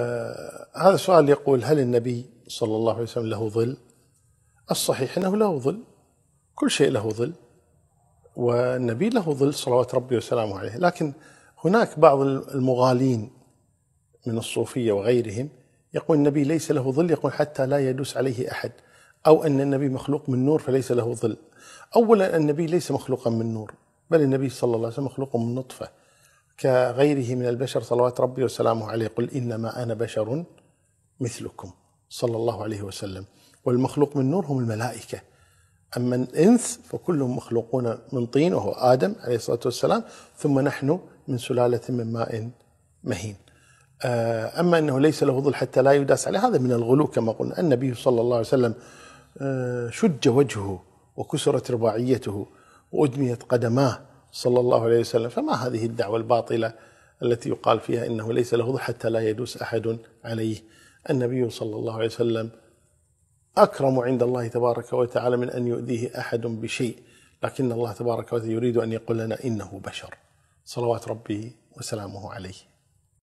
آه، هذا السؤال يقول هل النبي صلى الله عليه وسلم له ظل؟ الصحيح انه له ظل كل شيء له ظل والنبي له ظل صلوات ربي وسلامه عليه لكن هناك بعض المغالين من الصوفيه وغيرهم يقول النبي ليس له ظل يقول حتى لا يدوس عليه احد او ان النبي مخلوق من نور فليس له ظل اولا النبي ليس مخلوقا من نور بل النبي صلى الله عليه وسلم مخلوق من نطفه كغيره من البشر صلوات ربي وسلامه عليه قل إنما أنا بشر مثلكم صلى الله عليه وسلم والمخلوق من نور هم الملائكة أما الإنس فكلهم مخلوقون من طين وهو آدم عليه الصلاة والسلام ثم نحن من سلالة من ماء مهين آه، أما أنه ليس له ظل حتى لا يداس عليه هذا من الغلو كما قلنا النبي صلى الله عليه وسلم آه، شج وجهه وكسرت رباعيته وأدميت قدماه صلى الله عليه وسلم فما هذه الدعوة الباطلة التي يقال فيها إنه ليس له حتى لا يدوس أحد عليه النبي صلى الله عليه وسلم أكرم عند الله تبارك وتعالى من أن يؤذيه أحد بشيء لكن الله تبارك وتعالى يريد أن يقول لنا إنه بشر صلوات ربي وسلامه عليه